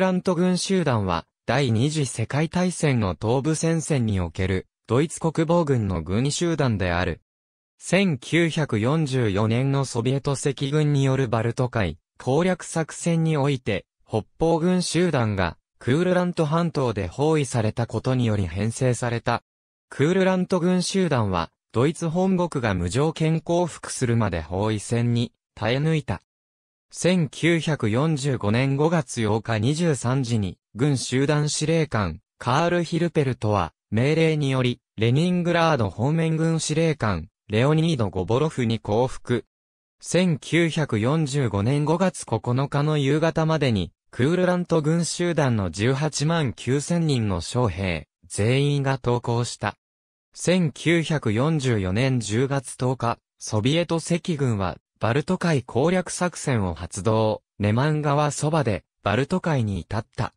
ラント軍集団は、第二次世界大戦の東部戦線における、ドイツ国防軍の軍集団である。1944年のソビエト赤軍によるバルト海攻略作戦において、北方軍集団が、クールラント半島で包囲されたことにより編成された。クールラント軍集団は、ドイツ本国が無条件降伏するまで包囲戦に耐え抜いた。1945年5月8日23時に、軍集団司令官、カール・ヒルペルトは、命令により、レニングラード方面軍司令官、レオニード・ゴボロフに降伏。1945年5月9日の夕方までに、クールラント軍集団の18万9000人の将兵、全員が投降した。1944年10月10日、ソビエト赤軍はバルト海攻略作戦を発動、ネマン川そばで、バルト海に至った。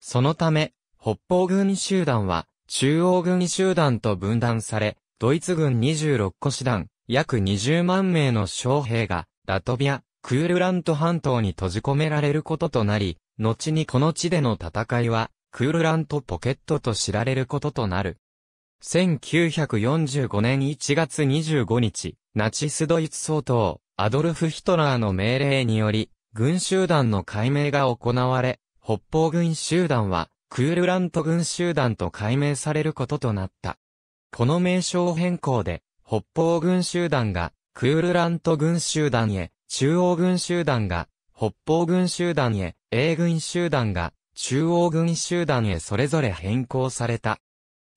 そのため、北方軍集団は、中央軍集団と分断され、ドイツ軍26個師団、約20万名の将兵が、ラトビア、クールラント半島に閉じ込められることとなり、後にこの地での戦いは、クールラントポケットと知られることとなる。1945年1月25日、ナチスドイツ総統、アドルフ・ヒトラーの命令により、軍集団の解明が行われ、北方軍集団は、クールラント軍集団と解明されることとなった。この名称変更で、北方軍集団が、クールラント軍集団へ、中央軍集団が、北方軍集団へ、英軍集団が、中央軍集団へそれぞれ変更された。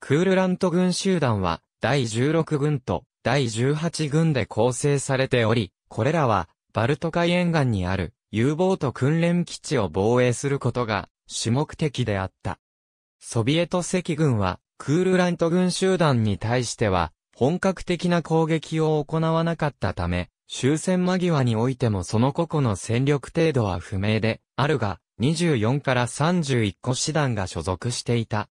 クールラント軍集団は、第16軍と第18軍で構成されており、これらは、バルト海沿岸にある U ボート訓練基地を防衛することが主目的であった。ソビエト赤軍は、クールラント軍集団に対しては、本格的な攻撃を行わなかったため、終戦間際においてもその個々の戦力程度は不明で、あるが、24から31個師団が所属していた。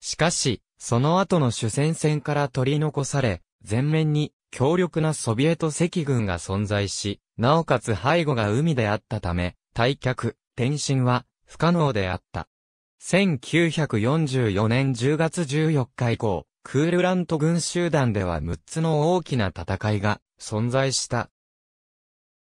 しかし、その後の主戦線から取り残され、前面に強力なソビエト赤軍が存在し、なおかつ背後が海であったため、退却、転進は不可能であった。1944年10月14日以降、クールラント軍集団では6つの大きな戦いが存在した。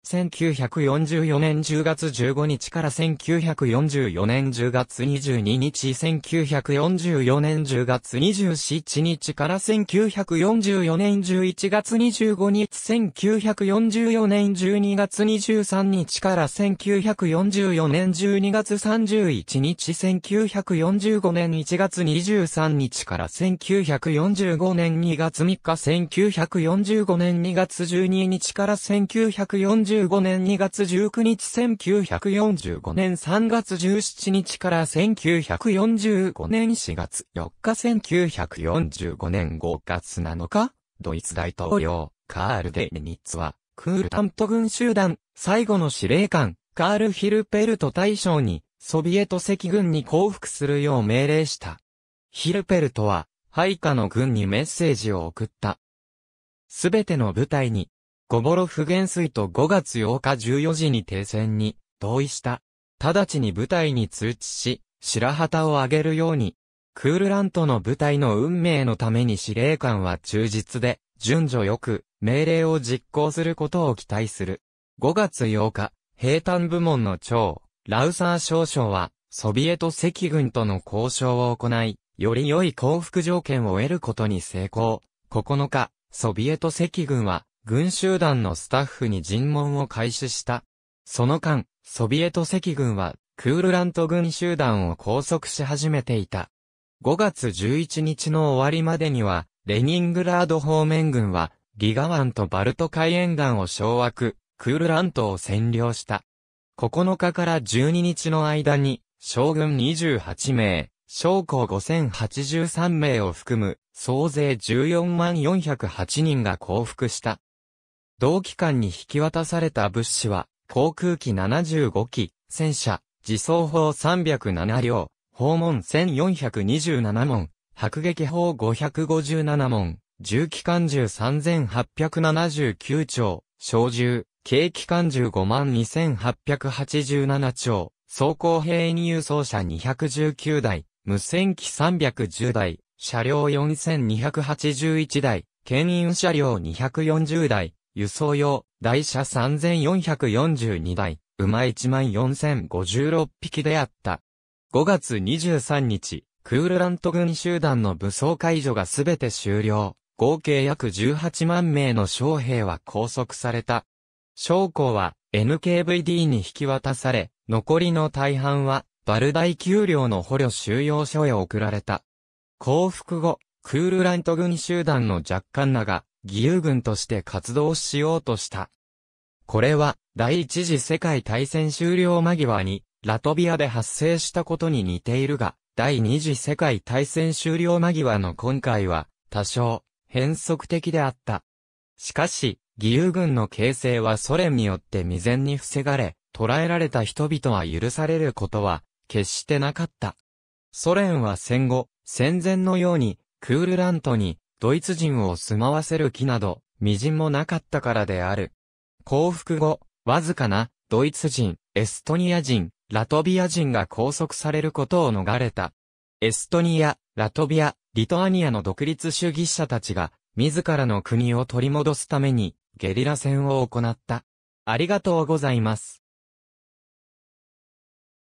1944年10月15日から1944年10月22日、1944年10月27日から1944年11月25日、1944年12月23日から1944年12月31日、1945年1月23日から1945年2月3日、1945年2月12日から1945 1945年2月19日1945年3月17日から1945年4月4日1945年5月7日ドイツ大統領カール・デニッツはクールタント軍集団最後の司令官カール・ヒルペルト大将にソビエト赤軍に降伏するよう命令した。ヒルペルトは、配下の軍にメッセージを送った。すべての部隊に、ゴボロフ元帥と5月8日14時に停戦に同意した。直ちに部隊に通知し、白旗を上げるように、クールラントの部隊の運命のために司令官は忠実で、順序よく、命令を実行することを期待する。5月8日、兵坦部門の長、ラウサー少将は、ソビエト赤軍との交渉を行い、より良い降伏条件を得ることに成功。9日、ソビエト赤軍は、軍集団のスタッフに尋問を開始した。その間、ソビエト赤軍はクールラント軍集団を拘束し始めていた。5月11日の終わりまでには、レニングラード方面軍は、リガ湾とバルト海沿岸を掌握、クールラントを占領した。9日から12日の間に、将軍28名、将校5083名を含む、総勢14万408人が降伏した。同機関に引き渡された物資は、航空機75機、戦車、自走砲307両、訪問1427門、迫撃砲557門、重機関銃3879丁、小銃、軽機関銃5万2887丁、装甲兵員輸送車219台、無線機310台、車両4281台、牽引車両240台、輸送用、台車3442台、馬14056匹であった。5月23日、クールラント軍集団の武装解除がすべて終了。合計約18万名の将兵は拘束された。将校は NKVD に引き渡され、残りの大半はバルダイ給料の捕虜収容所へ送られた。降伏後、クールラント軍集団の若干らが義勇軍として活動しようとした。これは、第一次世界大戦終了間際に、ラトビアで発生したことに似ているが、第二次世界大戦終了間際の今回は、多少、変則的であった。しかし、義勇軍の形成はソ連によって未然に防がれ、捕らえられた人々は許されることは、決してなかった。ソ連は戦後、戦前のように、クールラントに、ドイツ人を住まわせる気など、微塵もなかったからである。降伏後、わずかな、ドイツ人、エストニア人、ラトビア人が拘束されることを逃れた。エストニア、ラトビア、リトアニアの独立主義者たちが、自らの国を取り戻すために、ゲリラ戦を行った。ありがとうございます。